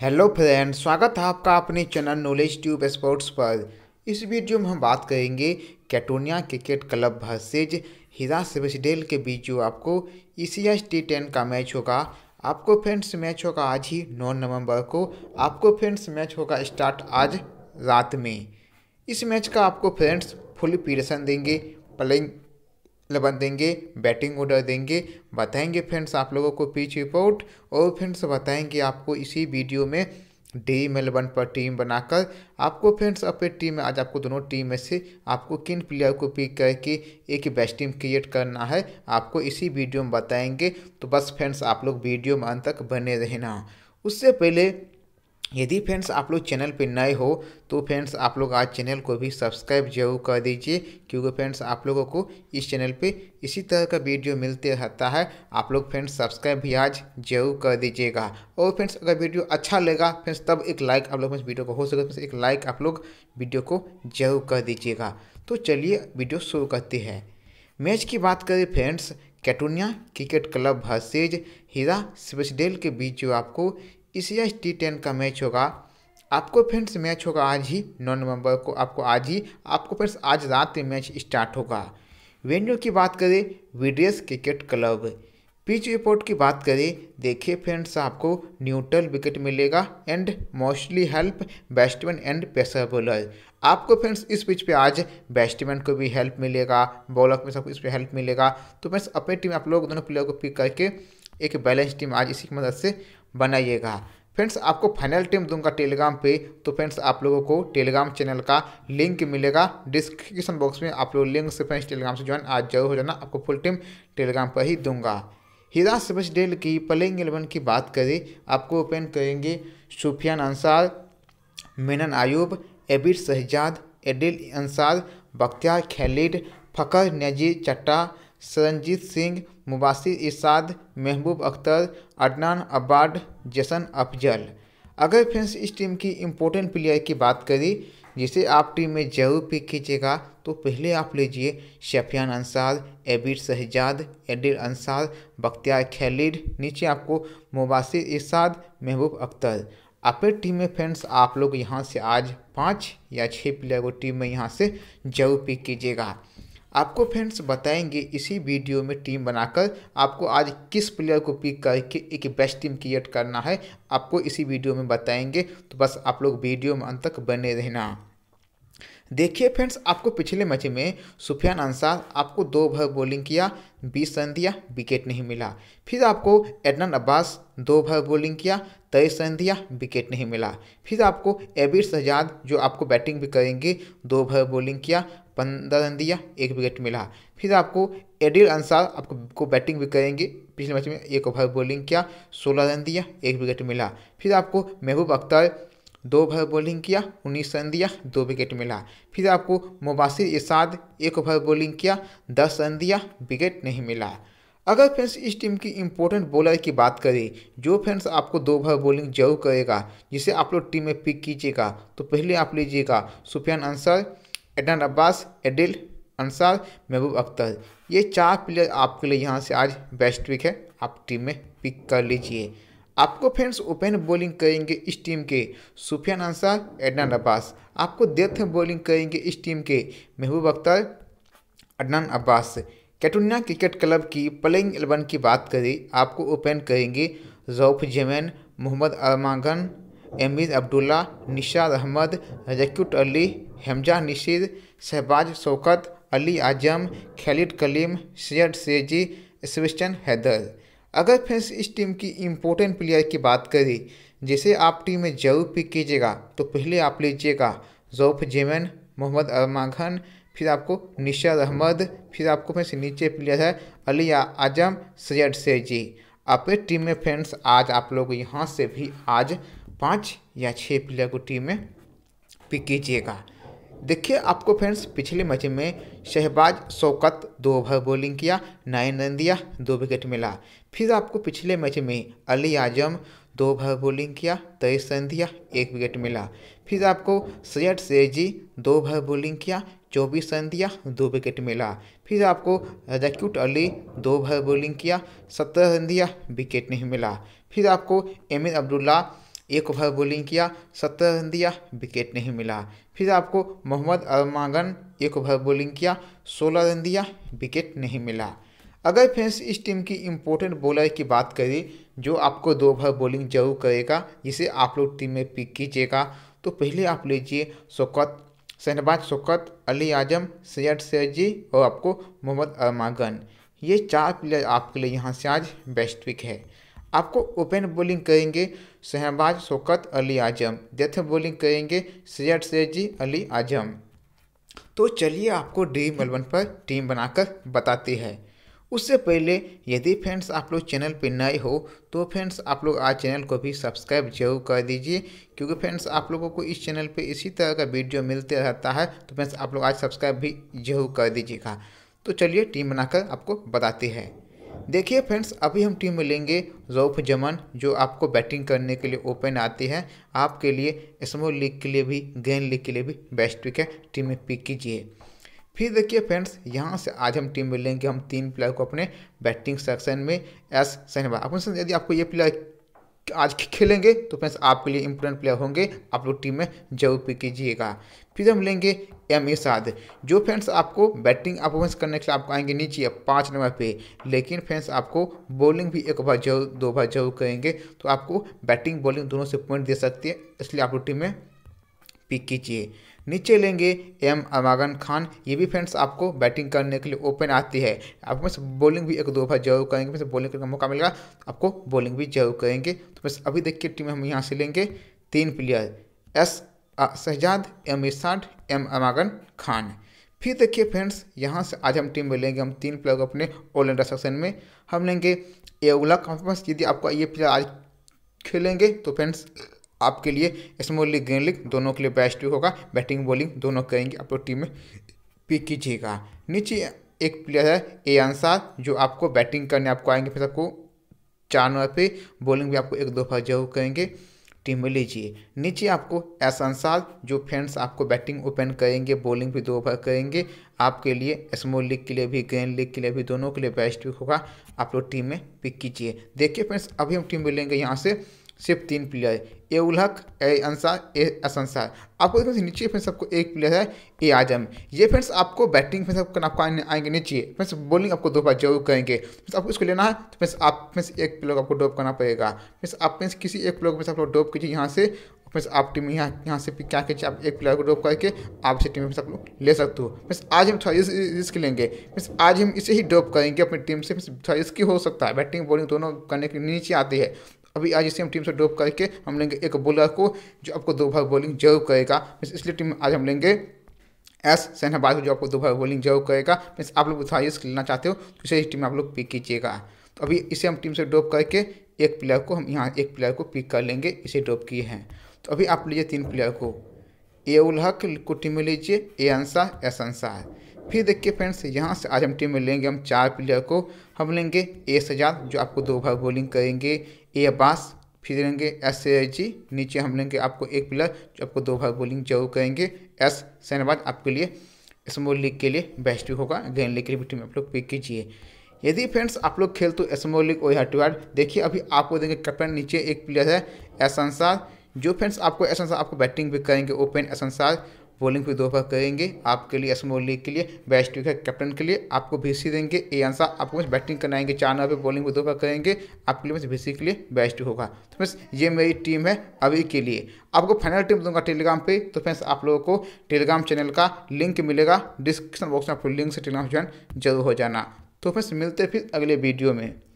hello friend स्वागत है आपका अपने चैनल नॉलेज ट्यूब स्पोर्ट्स पर इस वीडियो में हम बात करेंगे Catalunya Cricket Club versus Hira Sabadell के बीच जो आपको E C S T ten का मैच होगा आपको फ्रेंड्स मैच होगा आज ही 9 नवंबर को आपको फ्रेंड्स मैच होगा स्टार्ट आज रात में इस मैच का आपको फ्रेंड्स फुल पीरियसन देंगे प्लेइंग लबा मतलब देंगे बैटिंग ऑर्डर देंगे बताएंगे फ्रेंड्स आप लोगों को पिच रिपोर्ट और फ्रेंड्स बताएंगे आपको इसी वीडियो में डी में पर टीम बनाकर आपको फ्रेंड्स अपने टीम में आज आपको दोनों टीम में से आपको किन प्लेयर को पिक करके एक बेस्ट टीम क्रिएट करना है आपको इसी वीडियो में बताएंगे तो बस फ्रेंड्स आप लोग वीडियो में अंत तक बने रहना उससे पहले यदि फ्रेंड्स आप लोग चैनल पर नए हो तो फ्रेंड्स आप लोग आज चैनल को भी सब्सक्राइब जरूर कर दीजिए क्योंकि फ्रेंड्स आप लोगों को इस चैनल पे इसी तरह का वीडियो मिलते रहता है आप लोग फ्रेंड्स सब्सक्राइब भी आज जरूर कर दीजिएगा और फ्रेंड्स अगर वीडियो अच्छा लगेगा फ्रेंड्स तब एक लाइक आप लोग फ्रेंड्स वीडियो को हो सके फ्रेंड्स एक लाइक आप लोग वीडियो को जरूर कर दीजिएगा तो चलिए वीडियो शुरू करते हैं मैच की बात करें friends Catalunya Cricket Club versus Hira Sabadell के बीच जो आपको टी टी टेन का मैच होगा आपको फ्रेंड्स मैच होगा आज ही नौ नवंबर को आपको आज ही आपको फ्रेंड्स आज रात में मैच स्टार्ट होगा वेन्यू की बात करें विडियस क्रिकेट क्लब पिच रिपोर्ट की बात करें देखिए फ्रेंड्स आपको न्यूट्रल विकेट मिलेगा and mostly help batsman and pacer bowler आपको फ्रेंड्स इस पिच पे आज बैट्समैन को भी हेल्प मिलेगा बॉलर में सबको इस पे हेल्प मिलेगा तो फ्रेंड्स अपनी टीम आप लोग दोनों प्लेयर को पिक करके एक बैलेंस टीम आज इसी की मदद से बनाइएगा फ्रेंड्स आपको फाइनल टीम दूंगा टेलीग्राम पे तो फ्रेंड्स आप लोगों को टेलीग्राम चैनल का लिंक मिलेगा डिस्क्रिप्शन बॉक्स में आप लोग लिंक से फ्रेंड्स टेलीग्राम से ज्वाइन आज जरूर हो जाना आपको फुल टीम टेलीग्राम पर ही दूंगा हिरा सबस डेल की प्लेइंग एलेवन की बात करें आपको ओपन करेंगे सूफियान अंसार मेनन आयूब एबिर शहजाद एडिल अंसार बख्तियार खैलिड फकर नजीर चट्टा सरनजीत सिंह मुबासिर इरशाद महबूब अख्तर अडनान अब्बाड जसन अफजल अगर फ्रेंड्स इस टीम की इम्पोर्टेंट प्लेयर की बात करें जिसे आप टीम में जरूर पिक कीजिएगा तो पहले आप लीजिए शफियान अंसार एबिर शहजाद एडिर अंसार बख्तियार खैलिड नीचे आपको मुबासिर इरशाद महबूब अख्तर अपने टीम में फ्रेंड्स आप लोग यहाँ से आज पाँच या छः प्लेयर को टीम में यहाँ से जरूर पिक कीजिएगा आपको फ्रेंड्स बताएंगे इसी वीडियो में टीम बनाकर आपको आज किस प्लेयर को पिक करके एक बेस्ट टीम क्रिएट करना है आपको इसी वीडियो में बताएंगे तो बस आप लोग वीडियो में अंत तक बने रहना देखिए फ्रेंड्स आपको पिछले मैच में सुफियान अंसार आपको दो भर बॉलिंग किया बीस रन दिया विकेट नहीं मिला फिर आपको एडनन अब्बास दो भर बॉलिंग किया तेईस रन दिया विकेट नहीं मिला फिर आपको एबिर सजाद जो आपको बैटिंग भी करेंगे दो भर बॉलिंग किया पंद्रह रन दिया एक विकेट मिला फिर आपको एडिल अंसार आपको को बैटिंग भी करेंगे पिछले मैच में एक ओवर बॉलिंग किया सोलह रन दिया एक विकेट मिला फिर आपको महबूब अख्तर दो ओवर बॉलिंग किया उन्नीस रन दिया दो विकेट मिला फिर आपको मुबासिर इसाद एक ओवर बॉलिंग किया दस रन दिया विकेट नहीं मिला अगर फ्रेंड्स इस टीम की इम्पोर्टेंट बॉलर की बात करें जो फ्रेंड्स आपको दो ओवर बॉलिंग जरूर करेगा जिसे आप लोग टीम में पिक कीजिएगा तो पहले आप लीजिएगा सुफियान अंसर एडन अब्बास एडिल अंसार महबूब अख्तर ये चार प्लेयर आपके लिए यहाँ से आज बेस्ट पिक है आप टीम में पिक कर लीजिए आपको फ्रेंड्स ओपन बॉलिंग करेंगे इस टीम के सुफियान अंसार एडन अब्बास आपको डेथ बॉलिंग करेंगे इस टीम के Mehboob Akhtar Adnan Abbas Catalunya Cricket Club की प्लेइंग एलेवन की बात करें आपको ओपन करेंगे रऊफ जेमैन मोहम्मद अरमागन एमिर अब्दुल्ला निशाद अहमद जक्यूट अली हमजा निशीद शहबाज शौकत अली आजम खलीद कलीम सैयद सेजी सेबस्टन हैदर अगर फ्रेंड्स इस टीम की इम्पोर्टेंट प्लेयर की बात करें जैसे आप टीम में जरूर पिक कीजिएगा तो पहले आप लीजिएगा जौफ जेमन मोहम्मद अरमाघन फिर आपको निशाद अहमद फिर आपको फ्रेंड्स नीचे प्लेयर है अली आजम सैयद सेजी अपने टीम में फ्रेंड्स आज आप लोग यहाँ से भी आज पाँच या छः प्लेयर को टीम में पिक कीजिएगा देखिए आपको फ्रेंड्स पिछले मैच में शहबाज शौकत दो ओवर बॉलिंग किया नाइन रन दिया दो विकेट मिला फिर आपको पिछले मैच में अली आजम दो ओवर बॉलिंग किया तेईस रन दिया एक विकेट मिला फिर आपको सैयद सेजी दो ओवर बॉलिंग किया चौबीस रन दिया दो विकेट मिला फिर आपको रजाक्यूट अली दो ओवर बॉलिंग किया सत्रह रन दिया विकेट नहीं मिला फिर आपको एमिर अब्दुल्ला एक ओवर बॉलिंग किया सत्तर रन दिया विकेट नहीं मिला फिर आपको मोहम्मद अरमागन एक ओवर बॉलिंग किया सोलह रन दिया विकेट नहीं मिला अगर फ्रेंड्स इस टीम की इम्पोर्टेंट बॉलर की बात करें जो आपको दो ओवर बॉलिंग जरूर करेगा जिसे आप लोग टीम में पिक कीजिएगा तो पहले आप लीजिए शौकत शहनबाज शौकत अली आजम सैयद सैजी और आपको मोहम्मद अरमागन ये चार प्लेयर आपके लिए यहाँ से आज बेस्ट पिक है आपको ओपन बॉलिंग करेंगे शहबाज शोकत अली आजम डेथ बॉलिंग करेंगे सैयद सैजी अली आजम तो चलिए आपको ड्रीम एलेवन पर टीम बनाकर बताते हैं उससे पहले यदि फ्रेंड्स आप लोग चैनल पर नए हो तो फ्रेंड्स आप लोग आज चैनल को भी सब्सक्राइब जरूर कर दीजिए क्योंकि फ्रेंड्स आप लोगों को इस चैनल पे इसी तरह का वीडियो मिलते रहता है तो फ्रेंड्स आप लोग आज सब्सक्राइब भी जरूर कर दीजिएगा तो चलिए टीम बनाकर आपको बताते हैं देखिए फ्रेंड्स अभी हम टीम में लेंगे जौफ जमन जो आपको बैटिंग करने के लिए ओपन आती है आपके लिए स्मॉल लीग के लिए भी गेंद लीग के लिए भी बेस्ट विक है टीम में पिक कीजिए फिर देखिए फ्रेंड्स यहाँ से आज हम टीम में लेंगे हम तीन प्लेयर को अपने बैटिंग सेक्शन में एस सहनवा अपन यदि आपको ये प्लेयर आज खेलेंगे तो फ्रेंड्स आपके लिए इम्पोर्टेंट प्लेयर होंगे आप लोग टीम में जरूर पिक कीजिएगा फिर हम लेंगे एम ए साध जो फ्रेंड्स आपको बैटिंग परफॉर्मेंस करने के लिए आपको आएंगे नीचे पाँच नंबर पे लेकिन फ्रेंड्स आपको बॉलिंग भी एक बार जरूर दो बार जरूर करेंगे तो आपको बैटिंग बॉलिंग दोनों से पॉइंट दे सकती है इसलिए आप लोग टीम में पिक कीजिए नीचे लेंगे एम अमागन खान ये भी फ्रेंड्स आपको बैटिंग करने के लिए ओपन आती है में से बॉलिंग भी एक दो बार जरूर करेंगे फिर बॉलिंग करने का मौका मिलेगा तो आपको बॉलिंग भी जरूर करेंगे तो बस अभी देखिए टीम हम यहाँ से लेंगे तीन प्लेयर एस शहजाद एम इसाड एम अमागन खान फिर देखिए फ्रेंड्स यहाँ से आज हम टीम में लेंगे हम तीन प्लेयर को अपने ऑल इंडिया सेक्शन में हम लेंगे ए उलक यदि आपका ये प्लेयर आज खेलेंगे तो फ्रेंड्स आपके लिए स्मॉल लीग ग्रीन लीग दोनों के लिए बेस्ट भी होगा बैटिंग बॉलिंग दोनों करेंगे आप लोग टीम में पिक कीजिएगा नीचे एक प्लेयर है ए अंसार जो आपको बैटिंग करने आपको आएंगे फिर आपको चार नंबर पर बॉलिंग भी आपको एक दो बार जरूर करेंगे टीम में लीजिए नीचे आपको एस अंसार जो फ्रेंड्स आपको बैटिंग ओपन करेंगे बॉलिंग भी दो ओवर करेंगे आपके लिए स्मॉल लीग के लिए भी ग्रेन लीग के लिए भी दोनों के लिए बेस्ट होगा आप लोग टीम में पिक कीजिए देखिए फ्रेंड्स अभी हम टीम में लेंगे यहाँ से सिर्फ तीन प्लेयर ए उल्हक ए अंसा ए असंसा आपको एकदम नीचे फ्रेंड्स आपको एक प्लेयर है ए आजम ये फ्रेंड्स आपको बैटिंग फ्रेंड्स आपको आपको आएंगे नीचे फ्रेंड्स बॉलिंग आपको दो बार जरूर करेंगे फ्रेंड्स आपको इसको लेना है तो फ्रेंड्स आप फ्रेंड्स एक प्लेयर आपको डॉप करना पड़ेगा फ्रेंड्स आप फ्रेंड्स किसी एक प्लेयर को आप लोग डॉप कीजिए यहाँ से फ्रेंड्स आप टीम यहाँ यहाँ से क्या कीजिए आप एक प्लेयर को ड्रॉप करके आप इसे टीम में आप लोग ले सकते हो फ्रेंड्स आज हम थोड़ा रिस्क लेंगे फ्रेंड्स आज हम इसे ही ड्रॉप करेंगे अपनी टीम से थोड़ा रिस्क हो सकता है बैटिंग बॉलिंग दोनों करने के नीचे आती है अभी आज इसी हम टीम से ड्रॉप करके हम लेंगे एक बॉलर को जो आपको दो भाग बॉलिंग जरूर करेगा इसलिए टीम आज हम लेंगे एस सैनबाज जो आपको दो भाग बॉलिंग जरूर करेगा मीन्स आप लोग उथाइस लेना चाहते हो तो इसे टीम में आप लोग पिक कीजिएगा तो अभी इसे हम टीम से ड्रॉप करके एक प्लेयर को हम यहाँ एक प्लेयर को पिक कर लेंगे इसे ड्रॉप किए हैं तो अभी आप लीजिए तीन प्लेयर को ए उल हक को टीम में लीजिए ए अंसार एस अंसार फिर देखिए फ्रेंड्स यहाँ से आज हम टीम में लेंगे हम चार प्लेयर को हम लेंगे ए सजाद जो आपको दो भाग बॉलिंग करेंगे ए बांस फिर लेंगे एस से जी नीचे हम लेंगे आपको एक पिलर जो आपको दो भाग बोलिंग जरूर करेंगे एस सैनबाद आपके लिए स्मॉल लीग के लिए बेस्ट भी होगा गेन लीग के लिए भी टीम आप लोग पिक कीजिए यदि फ्रेंड्स आप लोग खेल तो स्मॉल लीग और हटिवाड देखिए अभी आपको देंगे कैप्टन नीचे एक प्लेयर है एस अंसार जो फ्रेंड्स आपको एस अंसार आपको बैटिंग भी करेंगे ओपन एस अंसार बॉलिंग बार करेंगे आपके लिए असमो लीग के लिए बेस्ट विकेट कैप्टन के लिए आपको भी देंगे ए आंसर आपको बस बैटिंग करनाएंगे चार नंबर पर दो विदोफा करेंगे आपके लिए बस भीसी के लिए बेस्ट होगा तो बस ये मेरी टीम है अभी के लिए आपको फाइनल टीम दूंगा टेलीग्राम पे तो फ्रेंड्स आप लोगों को टेलीग्राम चैनल का लिंक मिलेगा डिस्क्रिप्शन बॉक्स में आपको लिंक से टेलीग्राम ज्वाइन जरूर हो जाना तो फ्रेंड्स मिलते फिर अगले वीडियो में